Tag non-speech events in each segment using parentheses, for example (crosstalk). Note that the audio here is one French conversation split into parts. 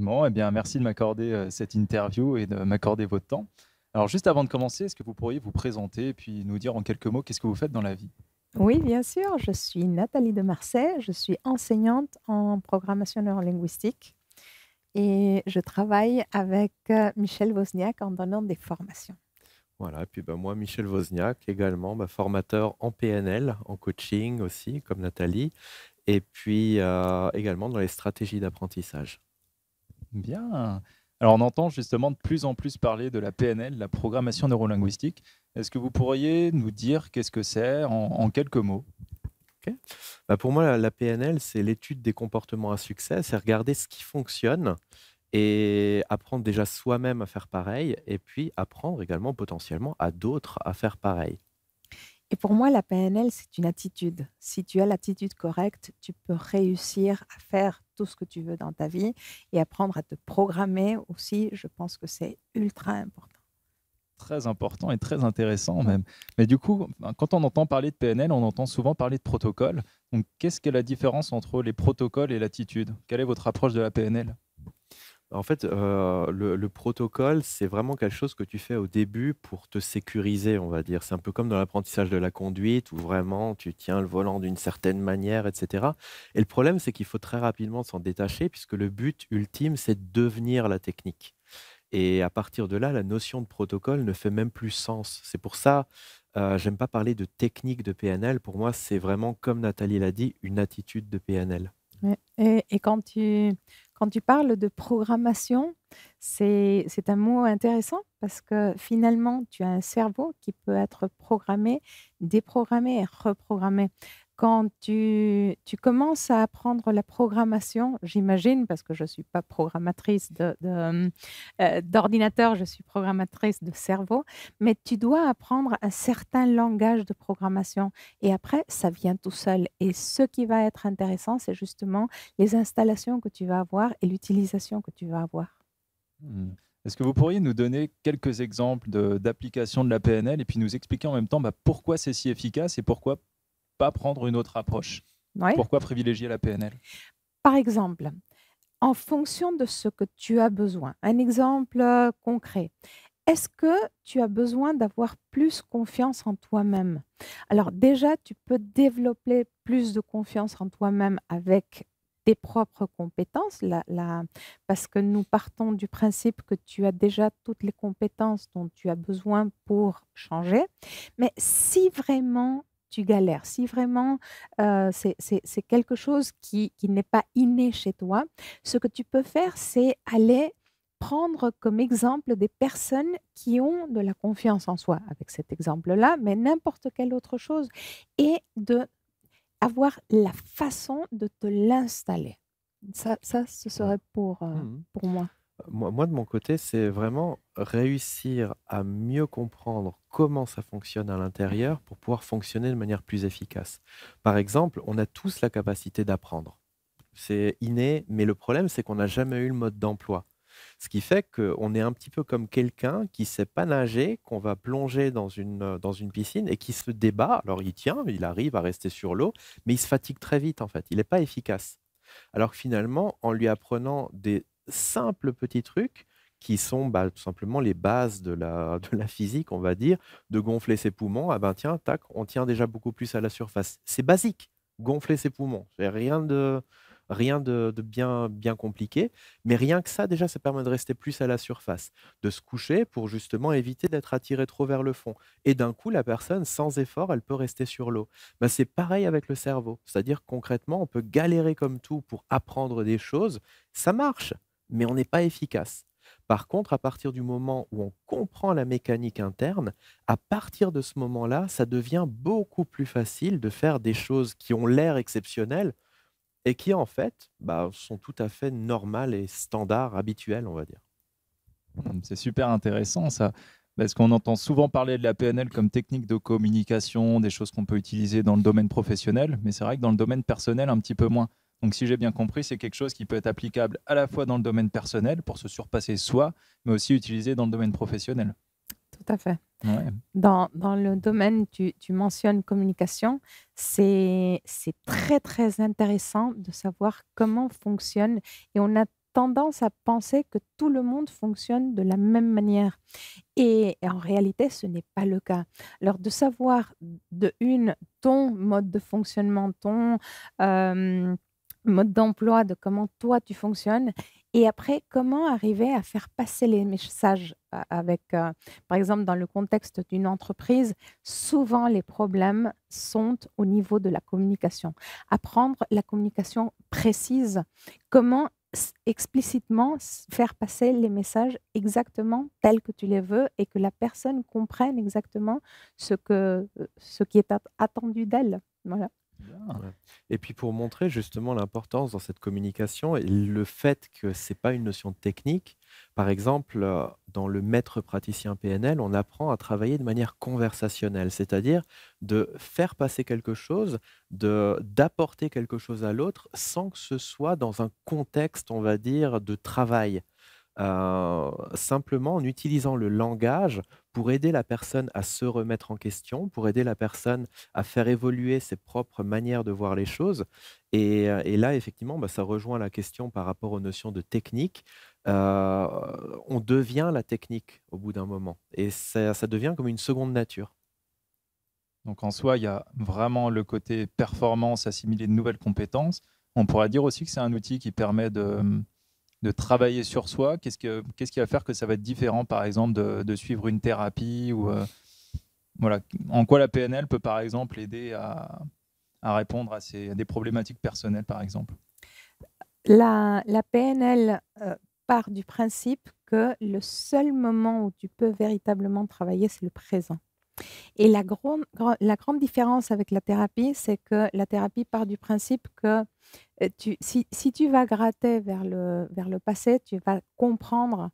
Eh bien, merci de m'accorder euh, cette interview et de m'accorder votre temps. Alors, juste avant de commencer, est-ce que vous pourriez vous présenter et puis nous dire en quelques mots qu'est-ce que vous faites dans la vie Oui, bien sûr. Je suis Nathalie de Marseille. Je suis enseignante en programmation neurolinguistique et je travaille avec euh, Michel Wozniak en donnant des formations. Voilà, et puis ben moi, Michel Wozniak, également bah, formateur en PNL, en coaching aussi, comme Nathalie, et puis euh, également dans les stratégies d'apprentissage. Bien. Alors on entend justement de plus en plus parler de la PNL, la programmation neurolinguistique. Est-ce que vous pourriez nous dire qu'est-ce que c'est en, quelques mots bah, Pour moi, la PNL, c'est l'étude des comportements à succès, c'est regarder ce qui fonctionne et apprendre déjà soi-même à faire pareil, et puis apprendre également potentiellement à d'autres à faire pareil. Et pour moi, la PNL, c'est une attitude. Si tu as l'attitude correcte, tu peux réussir à faire tout ce que tu veux dans ta vie et apprendre à te programmer aussi, je pense que c'est ultra important très important et très intéressant même. Mais du coup, ben, quand on entend parler de PNL, on entend souvent parler de protocole. Donc, qu'est-ce que la différence entre les protocoles et l'attitude Quelle est votre approche de la PNL en fait, euh, le, protocole, c'est vraiment quelque chose que tu fais au début pour te sécuriser, on va dire. C'est un peu comme dans l'apprentissage de la conduite, où vraiment tu tiens le volant d'une certaine manière, etc. Et le problème, c'est qu'il faut très rapidement s'en détacher, puisque le but ultime, c'est de devenir la technique. Et à partir de là, la notion de protocole ne fait même plus sens. C'est pour ça, euh, j'aime pas parler de technique de PNL. Pour moi, c'est vraiment, comme Nathalie l'a dit, une attitude de PNL. Et, quand, tu, quand tu parles de programmation, c'est un mot intéressant parce que finalement, tu as un cerveau qui peut être programmé, déprogrammé et reprogrammé quand tu, tu, commences à apprendre la programmation, j'imagine, parce que je ne suis pas programmatrice euh, d'ordinateur, de, je suis programmatrice de cerveau, mais tu dois apprendre un certain langage de programmation. Et après, ça vient tout seul. Et ce qui va être intéressant, c'est justement les installations que tu vas avoir et l'utilisation que tu vas avoir. Hmm. Est-ce que vous pourriez nous donner quelques exemples d'applications de, la PNL et puis nous expliquer en même temps bah, pourquoi c'est si efficace et pourquoi pas prendre une autre approche Pourquoi privilégier la PNL Par exemple, en fonction de ce que tu as besoin, un exemple euh, concret, est-ce que tu as besoin d'avoir plus confiance en toi-même Alors déjà, tu peux développer plus de confiance en toi-même avec tes propres compétences, là parce que nous partons du principe que tu as déjà toutes les compétences dont tu as besoin pour changer. Mais si vraiment tu galères, si vraiment euh, c'est quelque chose qui, n'est pas inné chez toi, ce que tu peux faire, c'est aller prendre comme exemple des personnes qui ont de la confiance en soi, avec cet exemple-là, mais n'importe quelle autre chose, et de avoir la façon de te l'installer. Ça, ce serait pour, euh, mmh pour moi. Moi, de mon côté, c'est vraiment réussir à mieux comprendre comment ça fonctionne à l'intérieur pour pouvoir fonctionner de manière plus efficace. Par exemple, on a tous la capacité d'apprendre. C'est inné, mais le problème, c'est qu'on n'a jamais eu le mode d'emploi. Ce qui fait qu'on est un petit peu comme quelqu'un qui ne sait pas nager, qu'on va plonger dans une, euh, dans une piscine et qui se débat. Alors il tient, il arrive à rester sur l'eau, mais il se fatigue très vite en fait. Il n'est pas efficace. Alors finalement, en lui apprenant des simples petits trucs qui sont bah, tout simplement les bases (laughs) de la, physique, on va dire, de gonfler ses poumons. Ah ben tiens, tac, on tient déjà beaucoup plus à la surface. C'est basique, gonfler ses poumons. Rien de, rien de, bien, bien compliqué, mais rien que ça, déjà, ça permet de rester plus à la surface, de se coucher pour justement éviter d'être attiré trop vers le fond. Et d'un coup, la personne, sans effort, elle peut rester sur l'eau. Ben, c'est pareil avec le cerveau, c'est-à-dire concrètement, on peut galérer comme tout pour apprendre des choses, ça marche, mais on n'est pas efficace. Par contre, à partir du moment où on comprend la mécanique interne, à partir de ce moment-là, ça devient beaucoup plus facile de faire des choses qui ont l'air exceptionnelles et qui, en fait, bah, sont tout à fait normales et standards, habituelles, on va dire. Mmh, c'est super intéressant ça. Parce qu'on entend souvent parler de la PNL comme technique de communication, des choses qu'on peut utiliser dans le domaine professionnel, mais c'est vrai que dans le domaine personnel, un petit peu moins. Donc, si j'ai bien compris, c'est quelque chose qui peut être applicable à la fois dans le domaine personnel pour se surpasser soi, mais aussi utilisé dans le domaine professionnel. Tout à fait. Dans, le domaine, tu, mentionnes communication, c'est très, très intéressant de savoir comment fonctionne. Et on a tendance à penser que tout le monde fonctionne de la même manière. Et, en réalité, ce n'est pas le cas. Alors, de savoir de une, ton mode de fonctionnement, ton... Euh, mode d'emploi de comment toi tu fonctionnes et après comment arriver à faire passer les messages euh, avec, euh, par exemple, dans le contexte d'une entreprise, souvent les problèmes sont au niveau de la communication. Apprendre la communication précise, comment explicitement faire passer les messages exactement tels que tu les veux et que la personne comprenne exactement ce, que, euh, ce qui est attendu d'elle. Voilà. Et puis pour montrer justement l'importance dans cette communication et le fait que ce n'est pas une notion technique, par exemple, euh, dans le maître praticien PNL, on apprend à travailler de manière conversationnelle, c'est-à-dire de faire passer quelque chose, d'apporter quelque chose à l'autre sans que ce soit dans un contexte, on va dire, de travail. Euh, simplement en utilisant le langage pour aider la personne à se remettre en question, pour aider la personne à faire évoluer ses propres manières de voir les choses. Et, euh, là, effectivement, bah, ça rejoint la question par rapport aux notions de technique. Euh, on devient la technique au bout d'un moment, et ça, ça devient comme une seconde nature. Donc en soi, il y a vraiment le côté performance, assimiler de nouvelles compétences. On pourrait dire aussi que c'est un outil qui permet de de travailler sur soi Qu'est-ce, que, qu'est-ce qui va faire que ça va être différent, par exemple, de, suivre une thérapie ou euh, voilà. En quoi la PNL peut, par exemple, aider à, répondre à, des problématiques personnelles, par exemple la, PNL euh, part du principe que le seul moment où tu peux véritablement travailler, c'est le présent. Et la, grande différence avec la thérapie, c'est que la thérapie part du principe que euh, si, tu vas gratter vers le, vers le passé, tu vas comprendre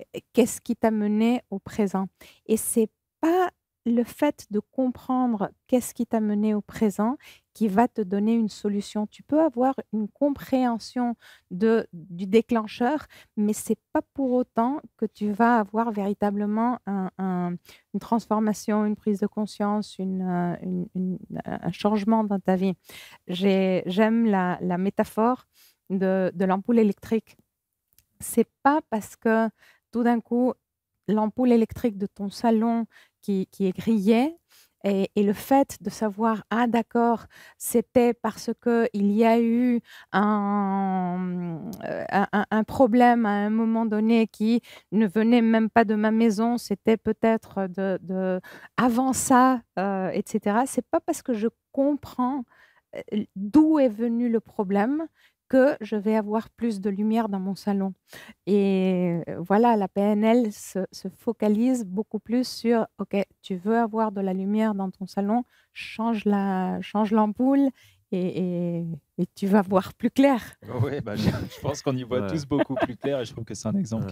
euh, qu'est-ce qui t'a mené au présent. Et c'est pas le fait de comprendre qu'est-ce qui t'a mené au présent qui va te donner une solution. Tu peux avoir une compréhension de, du déclencheur, mais c'est pas pour autant que tu vas avoir véritablement une transformation, une prise de conscience, une, euh, un changement dans ta vie. J'aime la, métaphore de, de l'ampoule électrique. C'est pas parce que tout d'un coup l'ampoule électrique de ton salon qui, qui grillé Et, le fait de savoir, ah d'accord, c'était parce que il y a eu euh, un, un, problème à un moment donné qui ne venait même pas de ma maison, c'était peut-être de, avant ça, euh, etc. C'est pas parce que je comprends euh, d'où est venu le problème que je vais avoir plus de lumière dans mon salon. Et euh, voilà, la PNL se, focalise beaucoup plus sur, OK, tu veux avoir de la lumière dans ton salon, change la, change l'ampoule et, tu vas voir plus clair. Oui, bah, je, pense qu'on y voit tous beaucoup plus clair et je trouve que c'est un exemple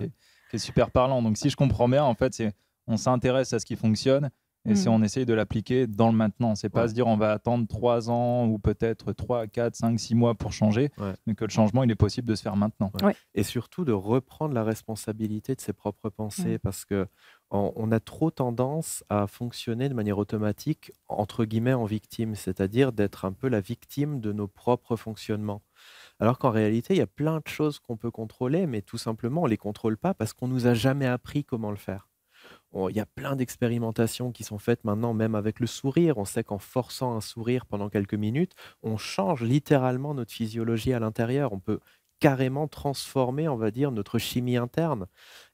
qui, est, super parlant. Donc si je comprends bien, en fait, on s'intéresse à ce qui fonctionne et si hmm. on essaye de l'appliquer dans le maintenant. C'est pas se dire on va attendre trois ans ou peut-être trois, quatre, cinq, six mois pour changer, mais que le changement, il est possible de se faire maintenant. Et surtout de reprendre la responsabilité de ses propres pensées hmm. parce que on a trop tendance à fonctionner de manière automatique, entre guillemets, en victime, c'est-à-dire d'être un peu la victime de nos propres fonctionnements. Alors qu'en réalité, il y a plein de choses qu'on peut contrôler, mais tout simplement, on ne les contrôle pas parce qu'on nous a jamais appris comment le faire il y a plein d'expérimentations qui sont faites maintenant, même avec le sourire. On sait qu'en forçant un sourire pendant quelques minutes, on change littéralement notre physiologie à l'intérieur. On peut carrément transformer, on va dire, notre chimie interne.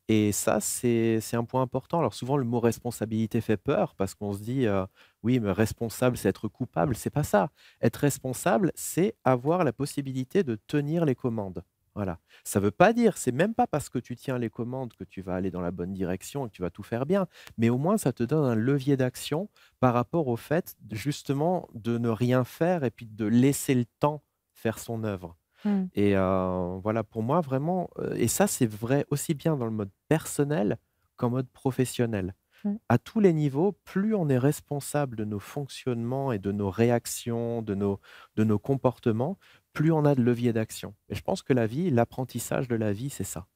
Et ça, c'est un point important. Alors souvent, le mot responsabilité fait peur parce qu'on se dit, euh, oui, mais responsable, c'est être coupable. C'est pas ça. Être responsable, c'est avoir la possibilité de tenir les commandes. Voilà. Ça ne veut pas dire, c'est même pas parce que tu tiens les commandes que tu vas aller dans la bonne direction et que tu vas tout faire bien, mais au moins ça te donne un levier d'action par rapport au fait justement de ne rien faire et puis de laisser le temps faire son œuvre. Mmh. Et voilà, pour moi vraiment, et ça c'est vrai aussi bien dans le mode personnel qu'en mode professionnel. Mmh. À tous les niveaux, plus on est responsable de nos fonctionnements et de nos réactions, de nos, de nos comportements, plus on a de levier d'action. Et je pense que la vie, l'apprentissage de la vie, c'est ça.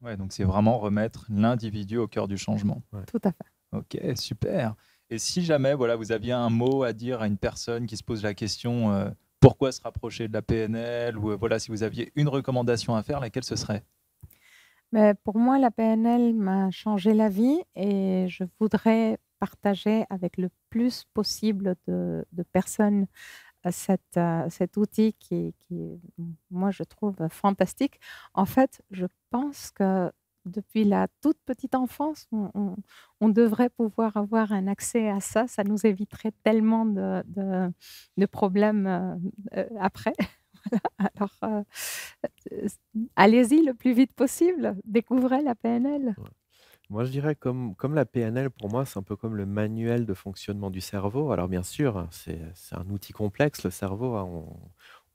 Ouais, donc c'est vraiment remettre l'individu au cœur du changement. Tout à fait. Ok, super. Et si jamais voilà, vous aviez un mot à dire à une personne qui se pose la question euh, pourquoi se rapprocher de la PNL ou euh, voilà, si vous aviez une recommandation à faire, laquelle ce serait mais pour moi, la PNL m'a changé la vie et je voudrais partager avec le plus possible de, personnes euh, cet, euh, cet outil qui, moi, je trouve fantastique. En fait, je pense que depuis la toute petite enfance, on, devrait pouvoir avoir un accès à ça. Ça nous éviterait tellement de, problèmes euh, après. (laughs) Alors, allez-y le plus vite possible, découvrez la PNL. Moi, je dirais comme, comme la PNL, pour moi, c'est un peu comme le manuel de fonctionnement du cerveau. Alors, bien sûr, hein, c'est un outil complexe, le cerveau. Hein,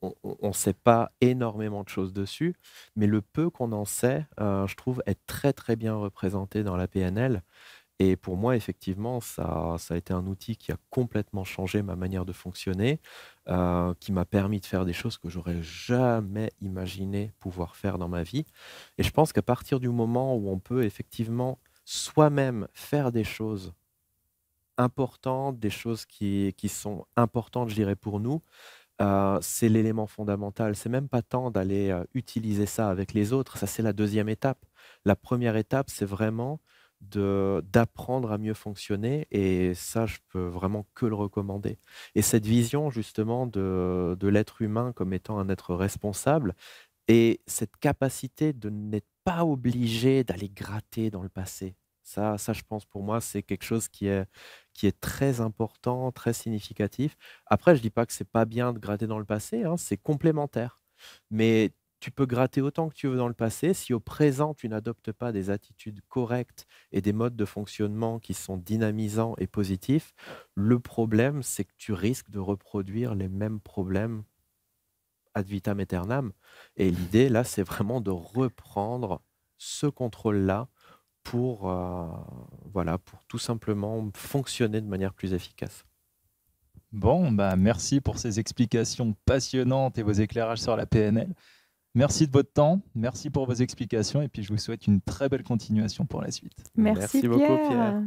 on, ne sait pas énormément de choses dessus, mais le peu qu'on en sait, euh, je trouve, est très très bien représenté dans la PNL. Et pour moi, effectivement, ça, ça a été un outil qui a complètement changé ma manière de fonctionner, euh, qui m'a permis de faire des choses que j'aurais jamais imaginé pouvoir faire dans ma vie. Et je pense qu'à partir du moment où on peut effectivement soi-même faire des choses importantes, des choses qui, qui sont importantes, je dirais, pour nous, euh, c'est l'élément fondamental. C'est même pas tant d'aller euh, utiliser ça avec les autres. Ça, c'est la deuxième étape. La première étape, c'est vraiment d'apprendre à mieux fonctionner. Et ça, je peux vraiment que le recommander. Et cette vision, justement, de, de l'être humain comme étant un être responsable et cette capacité de n'être pas obligé d'aller gratter dans le passé. Ça, ça, je pense, pour moi, c'est quelque chose qui est, qui est très important, très significatif. Après, je dis pas que c'est pas bien de gratter dans le passé, hein, c'est complémentaire. Mais tu peux gratter autant que tu veux dans le passé. Si au présent, tu n'adoptes pas des attitudes correctes et des modes de fonctionnement qui sont dynamisants et positifs, le problème, c'est que tu risques de reproduire les mêmes problèmes ad vitam aeternam. Et l'idée, là, c'est vraiment de reprendre ce contrôle-là pour, euh, voilà, pour tout simplement fonctionner de manière plus efficace. Bon, bah merci pour ces explications passionnantes et vos éclairages sur la PNL. Merci de votre temps, merci pour vos explications et puis je vous souhaite une très belle continuation pour la suite. Merci, beaucoup Pierre.